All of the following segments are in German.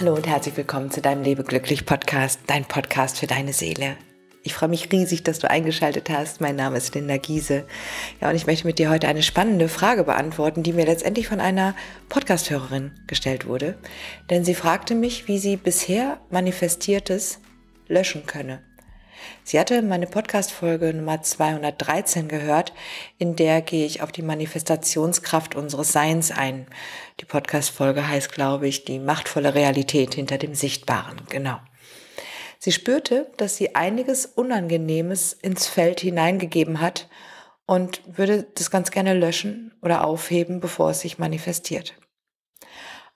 Hallo und herzlich willkommen zu deinem Lebe glücklich Podcast, dein Podcast für deine Seele. Ich freue mich riesig, dass du eingeschaltet hast. Mein Name ist Linda Giese. Ja, und ich möchte mit dir heute eine spannende Frage beantworten, die mir letztendlich von einer Podcasthörerin gestellt wurde. Denn sie fragte mich, wie sie bisher Manifestiertes löschen könne. Sie hatte meine Podcast-Folge Nummer 213 gehört, in der gehe ich auf die Manifestationskraft unseres Seins ein. Die Podcast-Folge heißt, glaube ich, die machtvolle Realität hinter dem Sichtbaren. Genau. Sie spürte, dass sie einiges Unangenehmes ins Feld hineingegeben hat und würde das ganz gerne löschen oder aufheben, bevor es sich manifestiert.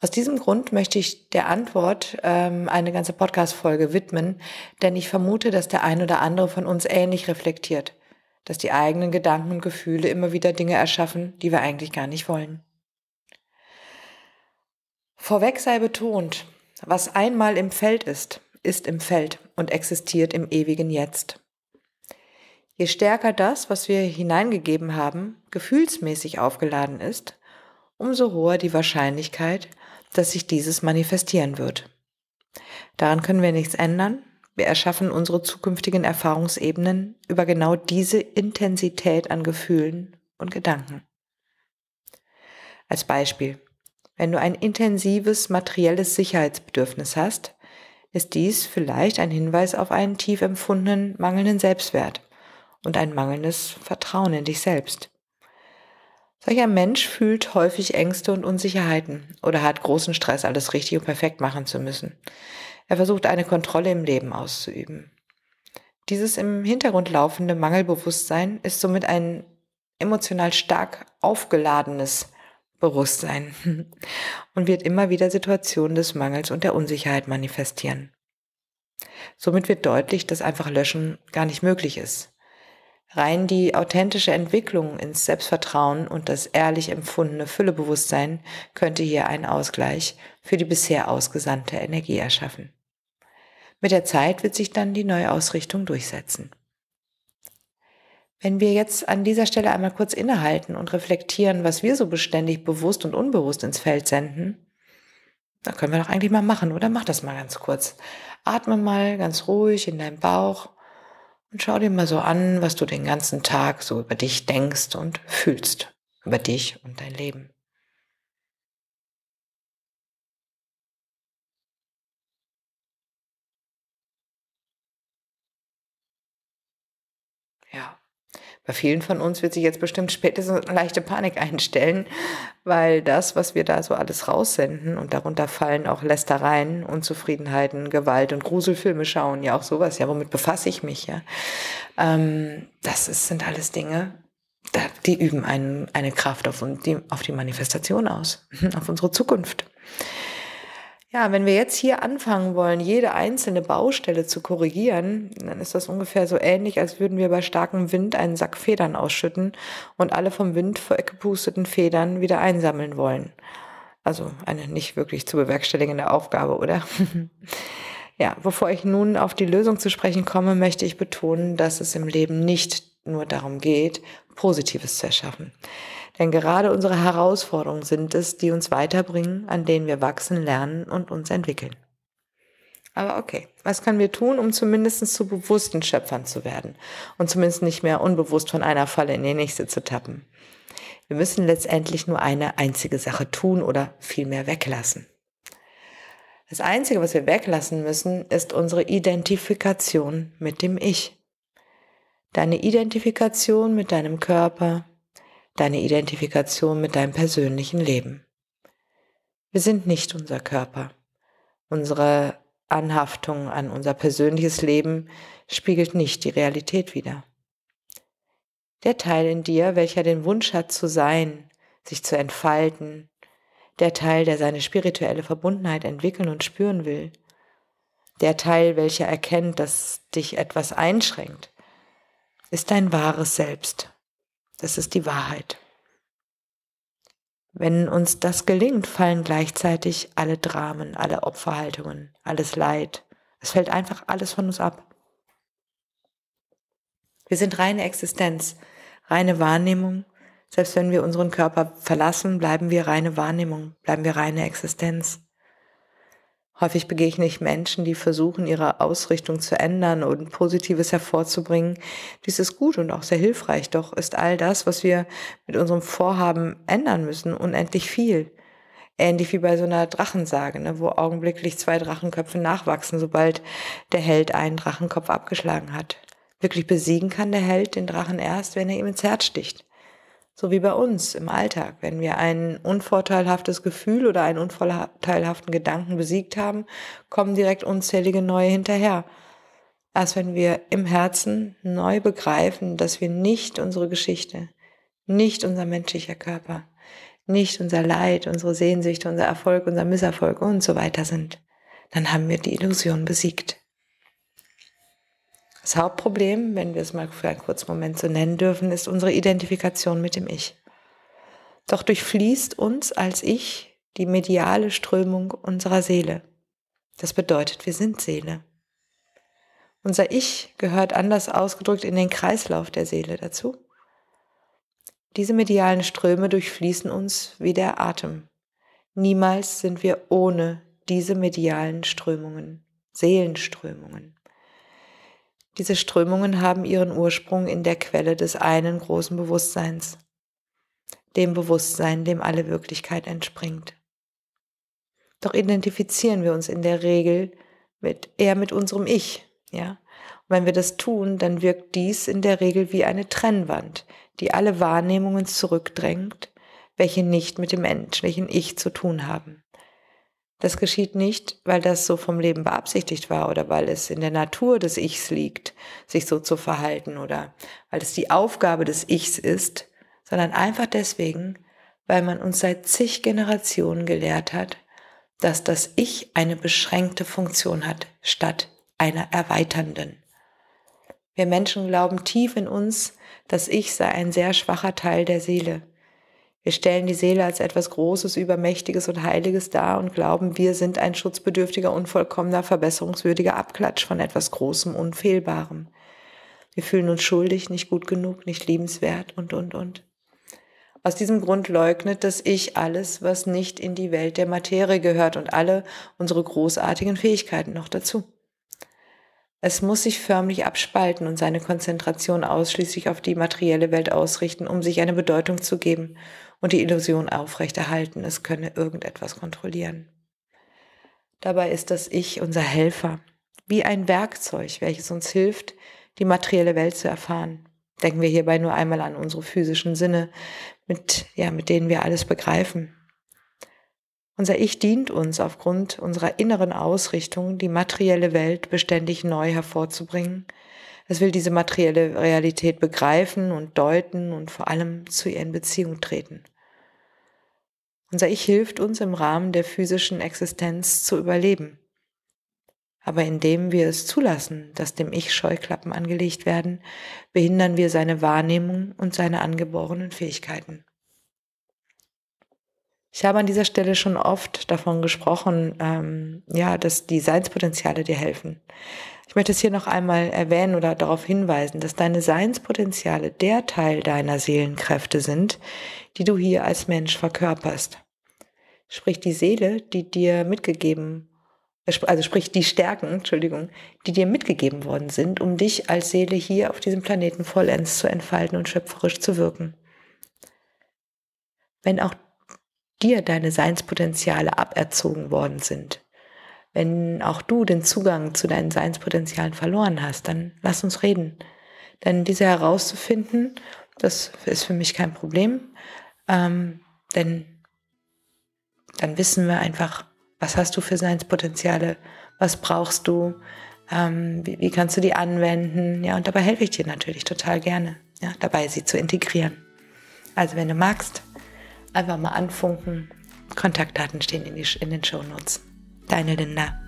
Aus diesem Grund möchte ich der Antwort ähm, eine ganze Podcast-Folge widmen, denn ich vermute, dass der ein oder andere von uns ähnlich reflektiert, dass die eigenen Gedanken und Gefühle immer wieder Dinge erschaffen, die wir eigentlich gar nicht wollen. Vorweg sei betont, was einmal im Feld ist, ist im Feld und existiert im ewigen Jetzt. Je stärker das, was wir hineingegeben haben, gefühlsmäßig aufgeladen ist, umso hoher die Wahrscheinlichkeit, dass sich dieses manifestieren wird. Daran können wir nichts ändern. Wir erschaffen unsere zukünftigen Erfahrungsebenen über genau diese Intensität an Gefühlen und Gedanken. Als Beispiel. Wenn du ein intensives materielles Sicherheitsbedürfnis hast, ist dies vielleicht ein Hinweis auf einen tief empfundenen mangelnden Selbstwert und ein mangelndes Vertrauen in dich selbst. Solcher Mensch fühlt häufig Ängste und Unsicherheiten oder hat großen Stress, alles richtig und perfekt machen zu müssen. Er versucht eine Kontrolle im Leben auszuüben. Dieses im Hintergrund laufende Mangelbewusstsein ist somit ein emotional stark aufgeladenes Bewusstsein und wird immer wieder Situationen des Mangels und der Unsicherheit manifestieren. Somit wird deutlich, dass einfach Löschen gar nicht möglich ist. Rein die authentische Entwicklung ins Selbstvertrauen und das ehrlich empfundene Füllebewusstsein könnte hier einen Ausgleich für die bisher ausgesandte Energie erschaffen. Mit der Zeit wird sich dann die Neuausrichtung durchsetzen. Wenn wir jetzt an dieser Stelle einmal kurz innehalten und reflektieren, was wir so beständig bewusst und unbewusst ins Feld senden, da können wir doch eigentlich mal machen, oder? Mach das mal ganz kurz. Atme mal ganz ruhig in deinen Bauch und schau dir mal so an, was du den ganzen Tag so über dich denkst und fühlst, über dich und dein Leben. Ja. Bei vielen von uns wird sich jetzt bestimmt spätestens eine leichte Panik einstellen, weil das, was wir da so alles raussenden, und darunter fallen auch Lästereien, Unzufriedenheiten, Gewalt und Gruselfilme schauen, ja auch sowas, ja, womit befasse ich mich, ja. Ähm, das ist, sind alles Dinge, die üben einen, eine Kraft auf, auf die Manifestation aus, auf unsere Zukunft. Ja, wenn wir jetzt hier anfangen wollen, jede einzelne Baustelle zu korrigieren, dann ist das ungefähr so ähnlich, als würden wir bei starkem Wind einen Sack Federn ausschütten und alle vom Wind weggepusteten Federn wieder einsammeln wollen. Also eine nicht wirklich zu bewerkstelligende Aufgabe, oder? ja, bevor ich nun auf die Lösung zu sprechen komme, möchte ich betonen, dass es im Leben nicht nur darum geht, Positives zu erschaffen. Denn gerade unsere Herausforderungen sind es, die uns weiterbringen, an denen wir wachsen, lernen und uns entwickeln. Aber okay, was können wir tun, um zumindest zu bewussten Schöpfern zu werden und zumindest nicht mehr unbewusst von einer Falle in die nächste zu tappen? Wir müssen letztendlich nur eine einzige Sache tun oder vielmehr weglassen. Das Einzige, was wir weglassen müssen, ist unsere Identifikation mit dem Ich. Deine Identifikation mit deinem Körper, deine Identifikation mit deinem persönlichen Leben. Wir sind nicht unser Körper. Unsere Anhaftung an unser persönliches Leben spiegelt nicht die Realität wider. Der Teil in dir, welcher den Wunsch hat zu sein, sich zu entfalten, der Teil, der seine spirituelle Verbundenheit entwickeln und spüren will, der Teil, welcher erkennt, dass dich etwas einschränkt, ist dein wahres Selbst. Das ist die Wahrheit. Wenn uns das gelingt, fallen gleichzeitig alle Dramen, alle Opferhaltungen, alles Leid. Es fällt einfach alles von uns ab. Wir sind reine Existenz, reine Wahrnehmung. Selbst wenn wir unseren Körper verlassen, bleiben wir reine Wahrnehmung, bleiben wir reine Existenz. Häufig begegne ich Menschen, die versuchen, ihre Ausrichtung zu ändern und Positives hervorzubringen. Dies ist gut und auch sehr hilfreich, doch ist all das, was wir mit unserem Vorhaben ändern müssen, unendlich viel. Ähnlich wie bei so einer Drachensage, ne, wo augenblicklich zwei Drachenköpfe nachwachsen, sobald der Held einen Drachenkopf abgeschlagen hat. Wirklich besiegen kann der Held den Drachen erst, wenn er ihm ins Herz sticht. So wie bei uns im Alltag. Wenn wir ein unvorteilhaftes Gefühl oder einen unvorteilhaften Gedanken besiegt haben, kommen direkt unzählige neue hinterher. Erst wenn wir im Herzen neu begreifen, dass wir nicht unsere Geschichte, nicht unser menschlicher Körper, nicht unser Leid, unsere Sehnsüchte, unser Erfolg, unser Misserfolg und so weiter sind, dann haben wir die Illusion besiegt. Das Hauptproblem, wenn wir es mal für einen kurzen Moment so nennen dürfen, ist unsere Identifikation mit dem Ich. Doch durchfließt uns als Ich die mediale Strömung unserer Seele. Das bedeutet, wir sind Seele. Unser Ich gehört anders ausgedrückt in den Kreislauf der Seele dazu. Diese medialen Ströme durchfließen uns wie der Atem. Niemals sind wir ohne diese medialen Strömungen, Seelenströmungen. Diese Strömungen haben ihren Ursprung in der Quelle des einen großen Bewusstseins, dem Bewusstsein, dem alle Wirklichkeit entspringt. Doch identifizieren wir uns in der Regel mit, eher mit unserem Ich, ja. Und wenn wir das tun, dann wirkt dies in der Regel wie eine Trennwand, die alle Wahrnehmungen zurückdrängt, welche nicht mit dem menschlichen Ich zu tun haben. Das geschieht nicht, weil das so vom Leben beabsichtigt war oder weil es in der Natur des Ichs liegt, sich so zu verhalten oder weil es die Aufgabe des Ichs ist, sondern einfach deswegen, weil man uns seit zig Generationen gelehrt hat, dass das Ich eine beschränkte Funktion hat statt einer erweiternden. Wir Menschen glauben tief in uns, das Ich sei ein sehr schwacher Teil der Seele, wir stellen die Seele als etwas Großes, Übermächtiges und Heiliges dar und glauben, wir sind ein schutzbedürftiger, unvollkommener, verbesserungswürdiger Abklatsch von etwas Großem, Unfehlbarem. Wir fühlen uns schuldig, nicht gut genug, nicht liebenswert und, und, und. Aus diesem Grund leugnet das Ich alles, was nicht in die Welt der Materie gehört und alle unsere großartigen Fähigkeiten noch dazu. Es muss sich förmlich abspalten und seine Konzentration ausschließlich auf die materielle Welt ausrichten, um sich eine Bedeutung zu geben und die Illusion aufrechterhalten, es könne irgendetwas kontrollieren. Dabei ist das Ich unser Helfer, wie ein Werkzeug, welches uns hilft, die materielle Welt zu erfahren. Denken wir hierbei nur einmal an unsere physischen Sinne, mit, ja, mit denen wir alles begreifen. Unser Ich dient uns aufgrund unserer inneren Ausrichtung, die materielle Welt beständig neu hervorzubringen – es will diese materielle Realität begreifen und deuten und vor allem zu ihr in Beziehung treten. Unser Ich hilft uns im Rahmen der physischen Existenz zu überleben. Aber indem wir es zulassen, dass dem Ich Scheuklappen angelegt werden, behindern wir seine Wahrnehmung und seine angeborenen Fähigkeiten. Ich habe an dieser Stelle schon oft davon gesprochen, ähm, ja, dass die Seinspotenziale dir helfen. Ich möchte es hier noch einmal erwähnen oder darauf hinweisen, dass deine Seinspotenziale der Teil deiner Seelenkräfte sind, die du hier als Mensch verkörperst. Sprich die Seele, die dir mitgegeben, äh, also sprich die Stärken, Entschuldigung, die dir mitgegeben worden sind, um dich als Seele hier auf diesem Planeten vollends zu entfalten und schöpferisch zu wirken. Wenn auch dir deine Seinspotenziale aberzogen worden sind. Wenn auch du den Zugang zu deinen Seinspotenzialen verloren hast, dann lass uns reden. Denn diese herauszufinden, das ist für mich kein Problem. Ähm, denn dann wissen wir einfach, was hast du für Seinspotenziale, was brauchst du, ähm, wie, wie, kannst du die anwenden. Ja, und dabei helfe ich dir natürlich total gerne, ja, dabei sie zu integrieren. Also wenn du magst, Einfach mal anfunken. Kontaktdaten stehen in, die, in den Shownotes. Deine Linda.